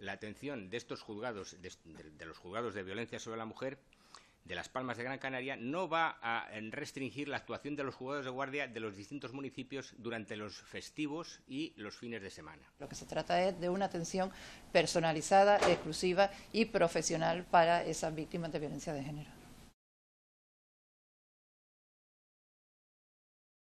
la atención de estos juzgados, de, los juzgados de violencia sobre la mujer, de Las Palmas de Gran Canaria no va a eh, restringir la actuación de los juzgados de guardia de los distintos municipios durante los festivos y los fines de semana. Lo que se trata es de una atención personalizada, exclusiva y profesional para esas víctimas de violencia de género.